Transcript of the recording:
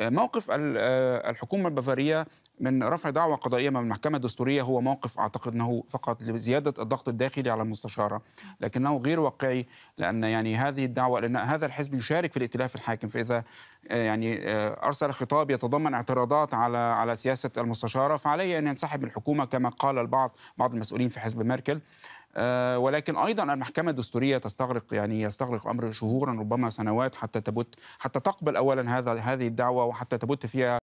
موقف آه، الحكومة البافارية من رفع دعوى قضائية من المحكمة الدستورية هو موقف أعتقد أنه فقط لزيادة الضغط الداخلي على المستشارة لكنه غير واقعي لأن يعني هذه الدعوة لأن هذا الحزب يشارك في الائتلاف الحاكم فإذا آه، يعني آه، أرسل خطاب يتضمن اعتراضات على على سياسة المستشارة فعليه أن ينسحب من الحكومة كما قال البعض بعض المسؤولين في حزب ميركل آه، ولكن ايضا المحكمه الدستوريه تستغرق يعني يستغرق الامر شهورا ربما سنوات حتى تبت حتى تقبل اولا هذا هذه الدعوه وحتى تبت فيها